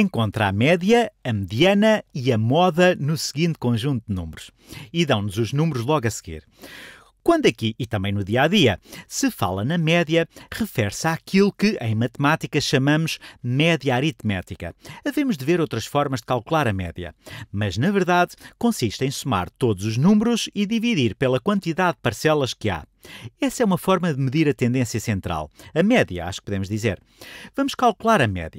encontra a média, a mediana e a moda no seguinte conjunto de números. E dão-nos os números logo a seguir. Quando aqui, e também no dia a dia, se fala na média, refere-se àquilo que em matemática chamamos média aritmética. Havemos de ver outras formas de calcular a média, mas na verdade consiste em somar todos os números e dividir pela quantidade de parcelas que há. Essa é uma forma de medir a tendência central, a média, acho que podemos dizer. Vamos calcular a média.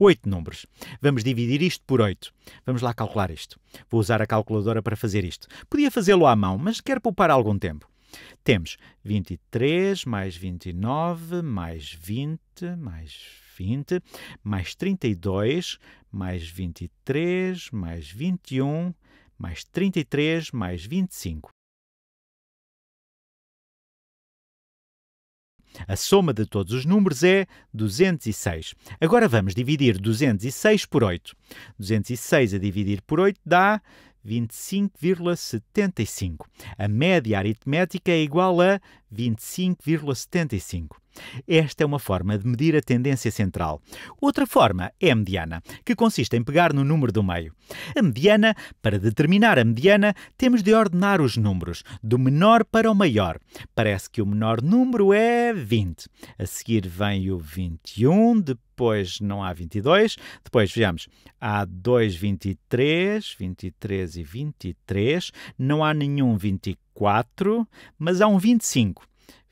8 números. Vamos dividir isto por 8. Vamos lá calcular isto. Vou usar a calculadora para fazer isto. Podia fazê-lo à mão, mas quero poupar algum tempo. Temos 23 mais 29 mais 20 mais 20 mais 32 mais 23 mais 21 mais 33 mais 25. A soma de todos os números é 206. Agora vamos dividir 206 por 8. 206 a dividir por 8 dá 25,75. A média aritmética é igual a 25,75. Esta é uma forma de medir a tendência central. Outra forma é a mediana, que consiste em pegar no número do meio. A mediana, para determinar a mediana, temos de ordenar os números, do menor para o maior. Parece que o menor número é 20. A seguir vem o 21, depois não há 22, depois vejamos, há 2, 23, 23 e 23, não há nenhum 24, mas há um 25.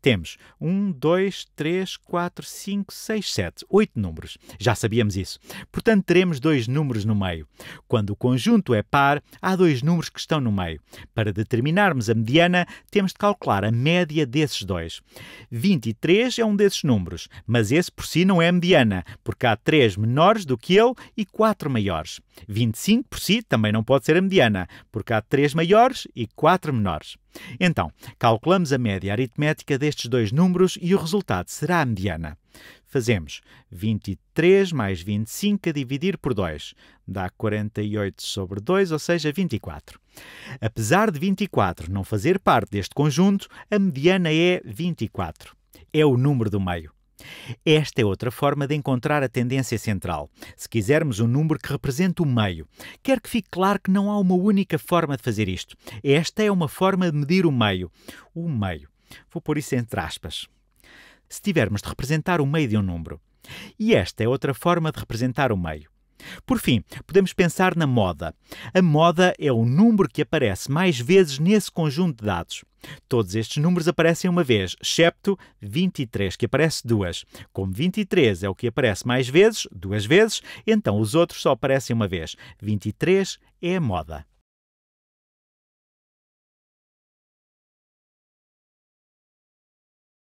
Temos 1, 2, 3, 4, 5, 6, 7, 8 números. Já sabíamos isso. Portanto, teremos dois números no meio. Quando o conjunto é par, há dois números que estão no meio. Para determinarmos a mediana, temos de calcular a média desses dois. 23 é um desses números, mas esse por si não é mediana, porque há 3 menores do que ele e 4 maiores. 25 por si também não pode ser a mediana, porque há 3 maiores e 4 menores. Então, calculamos a média aritmética destes dois números e o resultado será a mediana. Fazemos 23 mais 25 a dividir por 2. Dá 48 sobre 2, ou seja, 24. Apesar de 24 não fazer parte deste conjunto, a mediana é 24. É o número do meio. Esta é outra forma de encontrar a tendência central, se quisermos um número que represente o meio. Quero que fique claro que não há uma única forma de fazer isto. Esta é uma forma de medir o meio. O meio. Vou pôr isso entre aspas. Se tivermos de representar o meio de um número. E esta é outra forma de representar o meio. Por fim, podemos pensar na moda. A moda é o número que aparece mais vezes nesse conjunto de dados. Todos estes números aparecem uma vez, excepto 23, que aparece duas. Como 23 é o que aparece mais vezes, duas vezes, então os outros só aparecem uma vez. 23 é a moda.